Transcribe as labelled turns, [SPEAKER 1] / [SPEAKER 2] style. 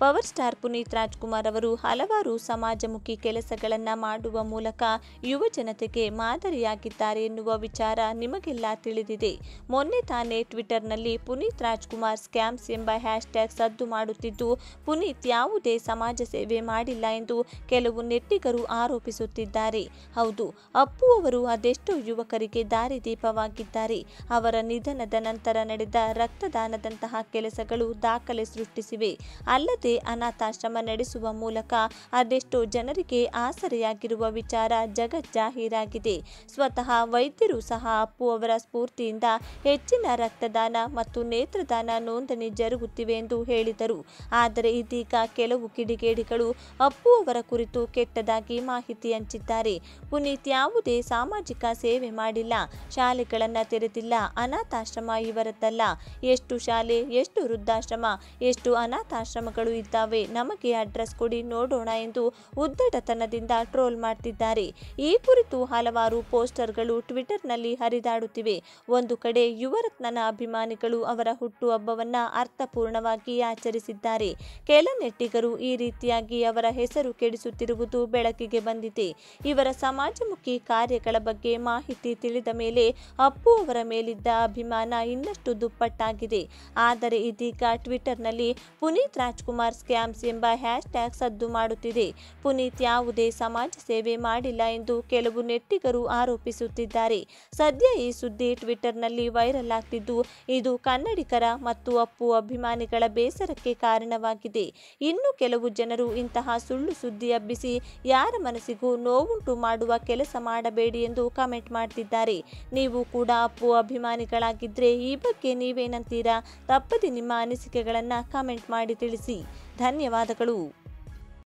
[SPEAKER 1] power star Puneeth Rajkumar ಅವರು ಹಲವಾರು ಸಮಾಜಮುಖಿ ಕೆಲಸಗಳನ್ನು ಮಾಡುವ ಮೂಲಕ ಯುವ ಜನತೆಗೆ ಮಾದರಿಯಾಗಿದ್ದಾರೆ ಎನ್ನುವ ವಿಚಾರ ನಿಮಗೆಲ್ಲ ತಿಳಿದಿದೆ ಮೊನ್ನೆ ತಾನೇ ಟ್ವಿಟರ್ನಲ್ಲಿ ಪುನೀತ್ ರಾಜ್ಕುಮಾರ್ ಸ್ಕ್ಯಾಮ್ಸ್ ಎಂಬ ಹ್ಯಾಶ್ ಟ್ಯಾಗ್ ಸದ್ದು ಮಾಡುತ್ತಿದ್ದು ಪುನೀತ್ ಯಾವುದೇ ಸಮಾಜ ಸೇವೆ ಮಾಡಿಲ್ಲ ಎಂದು ಕೆಲವು ನೆಟ್ಟಿಗರು ಆರೋಪಿಸುತ್ತಿದ್ದಾರೆ ಹೌದು ಅಪ್ಪು ಅವರು ಅದೆಷ್ಟೋ ಯುವಕರಿಗೆ ದಾರಿದೀಪವಾಗಿದ್ದಾರೆ ಅವರ ನಿಧನದ ನಂತರ ನಡೆದ ರಕ್ತದಾನದಂತಹ ಕೆಲಸಗಳು ದಾಖಲೆ ಸೃಷ್ಟಿಸಿವೆ ಅಲ್ಲದೆ ಅನಾಥಾಶ್ರಮ ನಡೆಸುವ ಮೂಲಕ ಅದೆಷ್ಟೋ ಜನರಿಗೆ ಆಸರೆಯಾಗಿರುವ ವಿಚಾರ ಜಗಜ್ಜಾಹೀರಾಗಿದೆ ಸ್ವತಃ ವೈದ್ಯರು ಸಹ ಅಪ್ಪು ಅವರ ಸ್ಫೂರ್ತಿಯಿಂದ ಹೆಚ್ಚಿನ ರಕ್ತದಾನ ಮತ್ತು ನೇತ್ರದಾನ ನೋಂದಣಿ ಜರುಗುತ್ತಿವೆ ಎಂದು ಹೇಳಿದರು ಆದರೆ ಇದೀಗ ಕೆಲವು ಕಿಡಿಗೇಡಿಗಳು ಅಪ್ಪು ಅವರ ಕುರಿತು ಕೆಟ್ಟದಾಗಿ ಮಾಹಿತಿ ಹಂಚಿದ್ದಾರೆ ಪುನೀತ್ ಯಾವುದೇ ಸಾಮಾಜಿಕ ಸೇವೆ ಮಾಡಿಲ್ಲ ಶಾಲೆಗಳನ್ನು ತೆರೆದಿಲ್ಲ ಅನಾಥಾಶ್ರಮ ಇವರದ್ದಲ್ಲ ಎಷ್ಟು ಶಾಲೆ ಎಷ್ಟು ವೃದ್ಧಾಶ್ರಮ ಎಷ್ಟು ಅನಾಥಾಶ್ರಮಗಳು ಇದ್ದಾವೆ ನಮಗೆ ಅಡ್ರೆಸ್ ಕೊಡಿ ನೋಡೋಣ ಎಂದು ಉದ್ದಟತನದಿಂದ ಟ್ರೋಲ್ ಮಾಡ್ತಿದ್ದಾರೆ ಈ ಕುರಿತು ಹಲವಾರು ಪೋಸ್ಟರ್ಗಳು ಟ್ವಿಟರ್ನಲ್ಲಿ ಹರಿದಾಡುತ್ತಿವೆ ಒಂದು ಕಡೆ ಯುವರತ್ನನ ಅಭಿಮಾನಿಗಳು ಅವರ ಹುಟ್ಟುಹಬ್ಬವನ್ನು ಅರ್ಥಪೂರ್ಣವಾಗಿ ಆಚರಿಸಿದ್ದಾರೆ ಕೆಲ ನೆಟ್ಟಿಗರು ಈ ರೀತಿಯಾಗಿ ಅವರ ಹೆಸರು ಕೆಡಿಸುತ್ತಿರುವುದು ಬೆಳಕಿಗೆ ಬಂದಿದೆ ಇವರ ಸಮಾಜಮುಖಿ ಕಾರ್ಯಗಳ ಬಗ್ಗೆ ಮಾಹಿತಿ ತಿಳಿದ ಮೇಲೆ ಅಪ್ಪು ಅವರ ಮೇಲಿದ್ದ ಅಭಿಮಾನ ಇನ್ನಷ್ಟು ದುಪ್ಪಟ್ಟಾಗಿದೆ ಆದರೆ ಇದೀಗ ಟ್ವಿಟರ್ನಲ್ಲಿ ಪುನೀತ್ ರಾಜ್ಕುಮಾರ್ ಕುಮಾರ್ ಸ್ಕ್ಯಾಮ್ಸ್ ಎಂಬ ಹ್ಯಾಶ್ ಟ್ಯಾಗ್ ಸದ್ದು ಮಾಡುತ್ತಿದೆ ಪುನೀತ್ ಯಾವುದೇ ಸಮಾಜ ಸೇವೆ ಮಾಡಿಲ್ಲ ಎಂದು ಕೆಲವು ನೆಟ್ಟಿಗರು ಆರೋಪಿಸುತ್ತಿದ್ದಾರೆ ಸದ್ಯ ಈ ಸುದ್ದಿ ಟ್ವಿಟರ್ನಲ್ಲಿ ವೈರಲ್ ಆಗ್ತಿದ್ದು ಇದು ಕನ್ನಡಿಗರ ಮತ್ತು ಅಪ್ಪು ಅಭಿಮಾನಿಗಳ ಬೇಸರಕ್ಕೆ ಕಾರಣವಾಗಿದೆ ಇನ್ನು ಕೆಲವು ಜನರು ಇಂತಹ ಸುಳ್ಳು ಸುದ್ದಿ ಹಬ್ಬಿಸಿ ಯಾರ ಮನಸ್ಸಿಗೂ ನೋವುಂಟು ಮಾಡುವ ಕೆಲಸ ಮಾಡಬೇಡಿ ಎಂದು ಕಮೆಂಟ್ ಮಾಡ್ತಿದ್ದಾರೆ ನೀವು ಕೂಡ ಅಪ್ಪು ಅಭಿಮಾನಿಗಳಾಗಿದ್ದರೆ ಈ ಬಗ್ಗೆ ನೀವೇನಂತೀರಾ ತಪ್ಪದೆ ನಿಮ್ಮ ಅನಿಸಿಕೆಗಳನ್ನು ಕಮೆಂಟ್ ಮಾಡಿ ತಿಳಿಸಿ ಧನ್ಯವಾದಗಳು